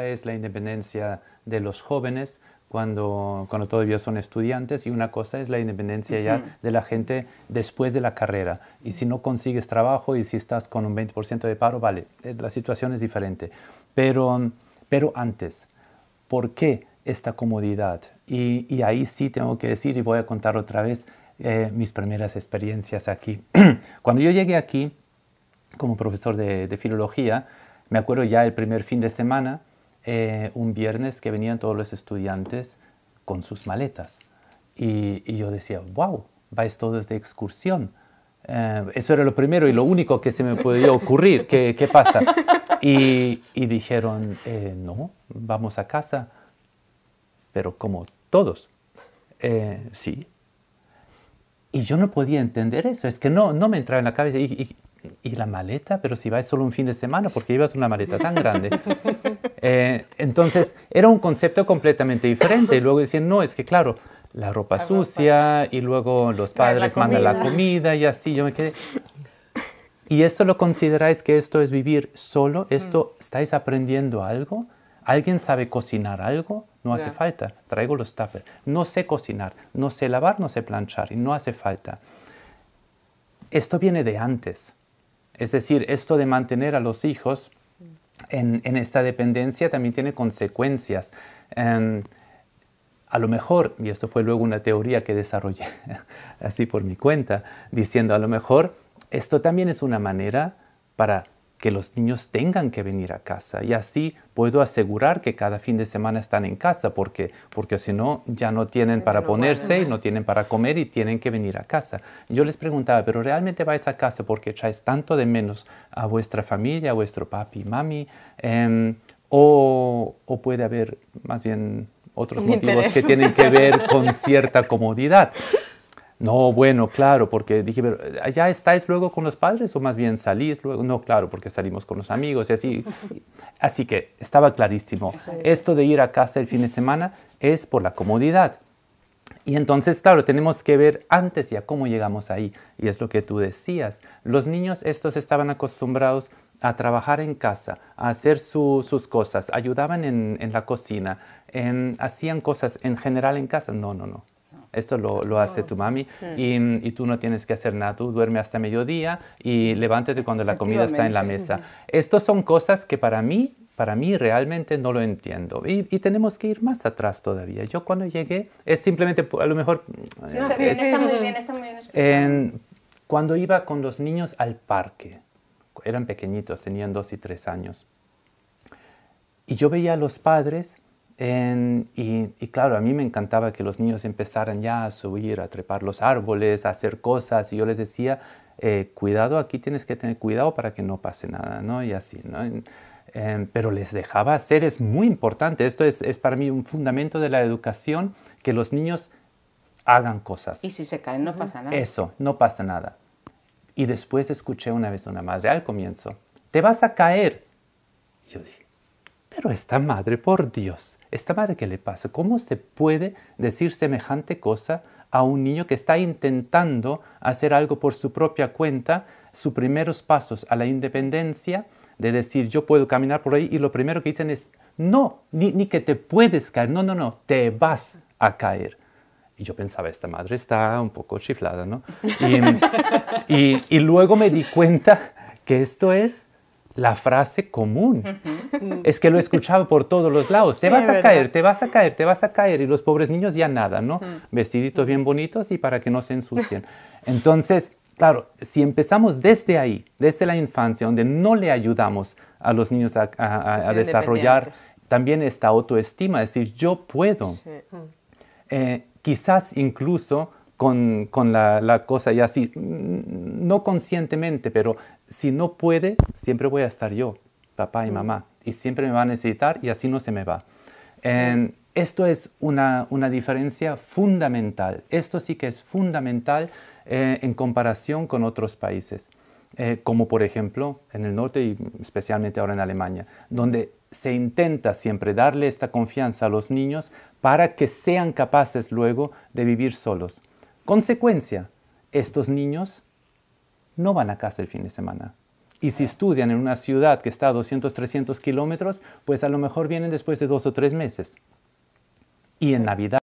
es la independencia de los jóvenes cuando, cuando todavía son estudiantes y una cosa es la independencia ya de la gente después de la carrera. Y si no consigues trabajo y si estás con un 20% de paro, vale, eh, la situación es diferente. Pero, pero antes, ¿por qué esta comodidad? Y, ahí sí tengo que decir, y voy a contar otra vez eh, mis primeras experiencias aquí. cuando yo llegué aquí como profesor de filología, me acuerdo ya el primer fin de semana, eh, un viernes que venían todos los estudiantes con sus maletas. Y, yo decía, wow, vais todos de excursión. Eh, eso era lo primero y lo único que se me podía ocurrir. ¿Qué, pasa? Y, dijeron, eh, no, vamos a casa. Pero como todos. sí. Y yo no podía entender eso. Es que no, no me entraba en la cabeza. ¿y la maleta? Pero si vais solo un fin de semana, ¿por qué llevas una maleta tan grande? Eh, entonces, era un concepto completamente diferente. Y luego decían, no, es que claro, la ropa sucia y luego los padres mandan la comida y así. Yo me quedé. ¿Y esto lo consideráis que esto es vivir solo? ¿Esto mm. estáis aprendiendo algo? ¿Alguien sabe cocinar algo? No hace falta. Traigo los tuppers. No sé cocinar, no sé lavar, no sé planchar y no hace falta. Esto viene de antes. Es decir, esto de mantener a los hijos en, esta dependencia también tiene consecuencias. Em, a lo mejor, y esto fue luego una teoría que desarrollé así por mi cuenta, diciendo a lo mejor esto también es una manera para que los niños tengan que venir a casa y así puedo asegurar que cada fin de semana están en casa porque, porque si no ya no tienen para ponerse y no tienen para comer y tienen que venir a casa. Yo les preguntaba, pero realmente vais a casa porque echáis tanto de menos a vuestra familia, a vuestro papi, y mami, em, o puede haber más bien otros motivos que tienen que ver con cierta comodidad. No, bueno, claro, porque dije, pero eh, ¿allá estáis luego con los padres o más bien salís luego? No, claro, porque salimos con los amigos y así. Así que estaba clarísimo. Esto de ir a casa el fin de semana es por la comodidad. Y entonces, claro, tenemos que ver antes ya cómo llegamos ahí. Y es lo que tú decías. Los niños estos estaban acostumbrados a trabajar en casa, a hacer sus cosas, ayudaban en, la cocina, hacían cosas en general en casa. No, no, no esto lo, hace tu mami y, tú no tienes que hacer nada, tú duermes hasta mediodía y levántate cuando la comida está en la mesa. Estas son cosas que para mí para mí realmente no lo entiendo. Y, tenemos que ir más atrás todavía. Yo cuando llegué, es simplemente, a lo mejor... está, está muy bien, está muy bien cuando iba con los niños al parque, eran pequeñitos, tenían dos y tres años, y yo veía a los padres y, claro, a mí me encantaba que los niños empezaran ya a subir, a trepar los árboles, a hacer cosas. Y yo les decía, eh, cuidado, aquí tienes que tener cuidado para que no pase nada, ¿no? Y así, ¿no? Em, pero les dejaba hacer, es muy importante. Esto es, es para mí un fundamento de la educación, que los niños hagan cosas. Y si se caen, no pasa nada. Eso, no pasa nada. Y después escuché una vez a una madre al comienzo, te vas a caer. Yo dije, pero esta madre, por Dios, ¿esta madre qué le pasa? ¿Cómo se puede decir semejante cosa a un niño que está intentando hacer algo por su propia cuenta, sus primeros pasos a la independencia, de decir yo puedo caminar por ahí y lo primero que dicen es, no, ni, que te puedes caer, no, no, no, te vas a caer. Y yo pensaba, esta madre está un poco chiflada, ¿no? Y, y luego me di cuenta que esto es la frase común. es que lo escuchaba por todos los lados. Te vas a caer, te vas a caer, te vas a caer. Y los pobres niños ya nada, ¿no? Vestiditos bien bonitos y para que no se ensucien. Entonces, claro, si empezamos desde ahí, desde la infancia, donde no le ayudamos a los niños a, pues desarrollar también esta autoestima, es decir, yo puedo. Eh, quizás incluso con, la, la, cosa ya así, mm, no conscientemente, pero si no puede, siempre voy a estar yo papá y mamá. Y siempre me va a necesitar y así no se me va. Em, esto es una, diferencia fundamental. Esto sí que es fundamental eh, en comparación con otros países, eh, como por ejemplo en el norte y especialmente ahora en Alemania, donde se intenta siempre darle esta confianza a los niños para que sean capaces luego de vivir solos. Consecuencia, estos niños no van a casa el fin de semana. Y si estudian en una ciudad que está a 200, 300 kilómetros, pues a lo mejor vienen después de dos o tres meses. Y en Navidad